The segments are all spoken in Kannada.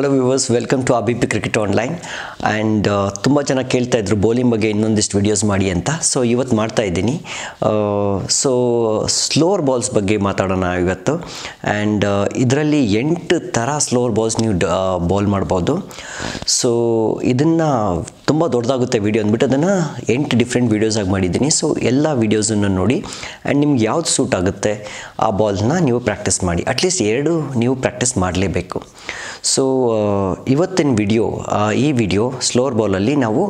hello viewers welcome to B P cricket online and ತುಂಬ ಜನ ಕೇಳ್ತಾ ಇದ್ರು ಬೌಲಿಂಗ್ ಬಗ್ಗೆ ಇನ್ನೊಂದಿಷ್ಟು ವೀಡಿಯೋಸ್ ಮಾಡಿ ಅಂತ ಸೊ ಇವತ್ತು ಮಾಡ್ತಾ ಇದ್ದೀನಿ ಸೊ ಸ್ಲೋರ್ ಬಾಲ್ಸ್ ಬಗ್ಗೆ ಮಾತಾಡೋಣ ಇವತ್ತು ಆ್ಯಂಡ್ uh, ಇದರಲ್ಲಿ ಎಂಟು ಥರ ಸ್ಲೋರ್ ಬಾಲ್ಸ್ ನೀವು ಬೌಲ್ uh, ಮಾಡ್ಬೋದು ಸೊ ಇದನ್ನು ತುಂಬ ದೊಡ್ಡದಾಗುತ್ತೆ ವೀಡಿಯೋ ಅಂದ್ಬಿಟ್ಟು ಅದನ್ನು ಎಂಟು ಡಿಫ್ರೆಂಟ್ ವೀಡಿಯೋಸಾಗಿ ಮಾಡಿದ್ದೀನಿ ಸೊ ಎಲ್ಲ ವೀಡಿಯೋಸನ್ನು ನೋಡಿ ಆ್ಯಂಡ್ ನಿಮ್ಗೆ ಯಾವ್ದು ಸೂಟ್ ಆಗುತ್ತೆ ಆ ಬಾಲ್ನ ನೀವು ಪ್ರಾಕ್ಟೀಸ್ ಮಾಡಿ ಅಟ್ಲೀಸ್ಟ್ ಎರಡು ನೀವು ಪ್ರಾಕ್ಟೀಸ್ ಮಾಡಲೇಬೇಕು ಸೊ uh, ಇವತ್ತಿನ ವಿಡಿಯೋ ಈ ವಿಡಿಯೋ ಸ್ಲೋರ್ ಬಾಲಲ್ಲಿ ನಾವು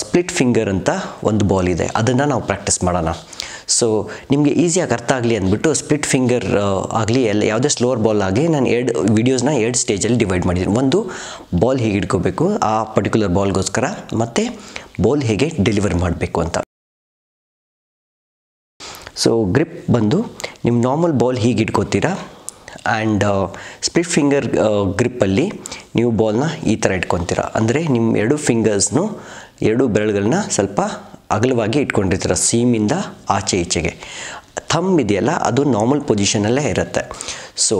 ಸ್ಪ್ಲಿಟ್ ಫಿಂಗರ್ ಅಂತ ಒಂದು ಬಾಲ್ ಇದೆ ಅದನ್ನು ನಾವು ಪ್ರಾಕ್ಟೀಸ್ ಮಾಡೋಣ ಸೊ ನಿಮಗೆ ಈಸಿಯಾಗಿ ಅರ್ಥ ಆಗಲಿ ಅಂದ್ಬಿಟ್ಟು ಸ್ಪ್ಲಿಟ್ ಫಿಂಗರ್ ಆಗಲಿ ಎಲ್ಲ ಯಾವುದೇ ಸ್ಲೋರ್ ಬಾಲ್ ಆಗಲಿ ನಾನು ಎರಡು ವೀಡಿಯೋಸ್ನ ಎರಡು ಸ್ಟೇಜಲ್ಲಿ ಡಿವೈಡ್ ಮಾಡಿದ್ದೀನಿ ಒಂದು ಬಾಲ್ ಹೇಗೆ ಇಟ್ಕೋಬೇಕು ಆ ಪರ್ಟಿಕ್ಯುಲರ್ ಬಾಲ್ಗೋಸ್ಕರ ಮತ್ತು ಬಾಲ್ ಹೇಗೆ ಡೆಲಿವರ್ ಮಾಡಬೇಕು ಅಂತ ಸೊ ಗ್ರಿಪ್ ಬಂದು ನಿಮ್ಮ ನಾರ್ಮಲ್ ಬಾಲ್ ಹೀಗೆ ಇಟ್ಕೋತೀರಾ ಆ್ಯಂಡ್ ಸ್ಪ್ಲಿಟ್ ಫಿಂಗರ್ ಗ್ರಿಪ್ಪಲ್ಲಿ ನೀವು ಬಾಲ್ನ ಈ ಥರ ಇಟ್ಕೊತೀರ ಅಂದರೆ ನಿಮ್ಮ ಎರಡು ಫಿಂಗರ್ಸ್ನು ಎರಡು ಬೆರಳುಗಳನ್ನ ಸ್ವಲ್ಪ ಅಗಲವಾಗಿ ಇಟ್ಕೊಂಡಿರ್ತೀರ ಸೀಮಿಂದ ಆಚೆ ಈಚೆಗೆ ಥಮ್ ಇದೆಯಲ್ಲ ಅದು ನಾರ್ಮಲ್ ಪೊಸಿಷನಲ್ಲೇ ಇರುತ್ತೆ ಸೊ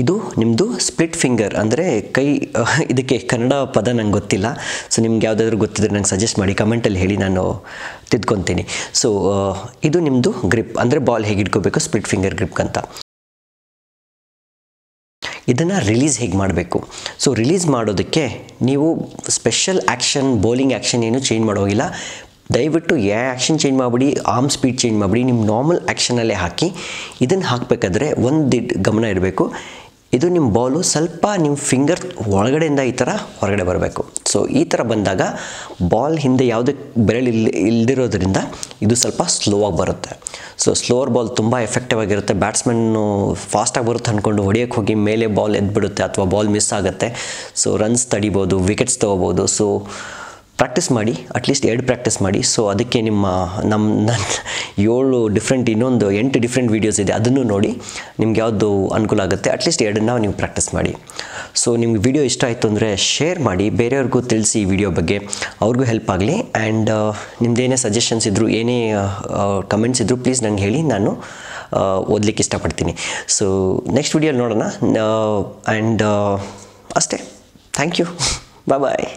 ಇದು ನಿಮ್ಮದು ಸ್ಪ್ಲಿಟ್ ಫಿಂಗರ್ ಅಂದರೆ ಕೈ ಇದಕ್ಕೆ ಕನ್ನಡ ಪದ ನಂಗೆ ಗೊತ್ತಿಲ್ಲ ಸೊ ನಿಮ್ಗೆ ಯಾವುದಾದ್ರು ಗೊತ್ತಿದ್ರೆ ನಂಗೆ ಸಜೆಸ್ಟ್ ಮಾಡಿ ಕಮೆಂಟಲ್ಲಿ ಹೇಳಿ ನಾನು ತಿದ್ಕೊತೀನಿ ಸೊ uh, ಇದು ನಿಮ್ಮದು ಗ್ರಿಪ್ ಅಂದರೆ ಬಾಲ್ ಹೇಗೆ ಇಟ್ಕೋಬೇಕು ಸ್ಪ್ಲಿಟ್ ಫಿಂಗರ್ ಗ್ರಿಪ್ ಅಂತ ಇದನ್ನು ರಿಲೀಸ್ ಹೇಗೆ ಮಾಡಬೇಕು ಸೊ ರಿಲೀಸ್ ಮಾಡೋದಕ್ಕೆ ನೀವು ಸ್ಪೆಷಲ್ ಆ್ಯಕ್ಷನ್ ಬೌಲಿಂಗ್ ಆ್ಯಕ್ಷನ್ ಏನು ಚೇಂಜ್ ಮಾಡೋಗಿಲ್ಲ ದಯವಿಟ್ಟು ಯಾ ಆ್ಯಕ್ಷನ್ ಚೇಂಜ್ ಮಾಡಿಬಿಡಿ ಆರ್ಮ್ ಸ್ಪೀಡ್ ಚೇಂಜ್ ಮಾಡಿಬಿಡಿ ನಿಮ್ಮ ನಾರ್ಮಲ್ ಆ್ಯಕ್ಷನಲ್ಲೇ ಹಾಕಿ ಇದನ್ನು ಹಾಕಬೇಕಾದ್ರೆ ಒಂದು ಗಮನ ಇರಬೇಕು ಇದು ನಿಮ್ಮ ಬಾಲು ಸ್ವಲ್ಪ ನಿಮ್ಮ ಫಿಂಗರ್ ಒಳಗಡೆಯಿಂದ ಈ ಥರ ಹೊರಗಡೆ ಬರಬೇಕು ಸೊ ಈ ಥರ ಬಂದಾಗ ಬಾಲ್ ಹಿಂದೆ ಯಾವುದೇ ಬೆರಳು ಇಲ್ಲಿ ಇಲ್ದಿರೋದ್ರಿಂದ ಇದು ಸ್ವಲ್ಪ ಸ್ಲೋ ಆಗಿ ಬರುತ್ತೆ ಸೊ ಸ್ಲೋವರ್ ಬಾಲ್ ತುಂಬ ಎಫೆಕ್ಟಿವ್ ಆಗಿರುತ್ತೆ ಬ್ಯಾಟ್ಸ್ಮನ್ನು ಫಾಸ್ಟಾಗಿ ಬರುತ್ತೆ ಅಂದ್ಕೊಂಡು ಹೊಡೆಯೋಕ್ಕೆ ಹೋಗಿ ಮೇಲೆ ಬಾಲ್ ಎದ್ಬಿಡುತ್ತೆ ಅಥವಾ ಬಾಲ್ ಮಿಸ್ ಆಗುತ್ತೆ ಸೊ ರನ್ಸ್ ತಡಿಬೋದು ವಿಕೆಟ್ಸ್ ತೊಗೋಬೋದು ಸೊ ಪ್ರಾಕ್ಟೀಸ್ ಮಾಡಿ ಅಟ್ಲೀಸ್ಟ್ ಎರಡು ಪ್ರಾಕ್ಟೀಸ್ ಮಾಡಿ ಸೊ ಅದಕ್ಕೆ ನಿಮ್ಮ ನಮ್ಮ ನನ್ನ ಏಳು ಡಿಫ್ರೆಂಟ್ ಇನ್ನೊಂದು ಎಂಟು ಡಿಫ್ರೆಂಟ್ ವೀಡಿಯೋಸ್ ಇದೆ ಅದನ್ನು ನೋಡಿ ನಿಮ್ಗೆ ಯಾವುದು ಅನುಕೂಲ ಆಗುತ್ತೆ ಅಟ್ಲೀಸ್ಟ್ ಎರಡನ್ನ ನೀವು ಪ್ರಾಕ್ಟೀಸ್ ಮಾಡಿ ಸೊ ನಿಮ್ಗೆ ವಿಡಿಯೋ ಇಷ್ಟ ಆಯಿತು ಅಂದರೆ ಶೇರ್ ಮಾಡಿ ಬೇರೆಯವ್ರಿಗೂ ತಿಳಿಸಿ ಈ ವಿಡಿಯೋ ಬಗ್ಗೆ ಅವ್ರಿಗೂ ಹೆಲ್ಪ್ ಆಗಲಿ ಆ್ಯಂಡ್ uh, ನಿಮ್ಮದೇನೇ ಸಜೆಷನ್ಸ್ ಇದ್ದರು ಏನೇ ಕಮೆಂಟ್ಸ್ ಇದ್ದರು ಪ್ಲೀಸ್ ನಂಗೆ ಹೇಳಿ ನಾನು uh, ಓದಲಿಕ್ಕೆ ಇಷ್ಟಪಡ್ತೀನಿ ಸೊ ನೆಕ್ಸ್ಟ್ ವೀಡಿಯೋಲಿ ನೋಡೋಣ ಆ್ಯಂಡ್ uh, ಅಷ್ಟೇ ಥ್ಯಾಂಕ್ ಯು ಬಾಯ್ ಬಾಯ್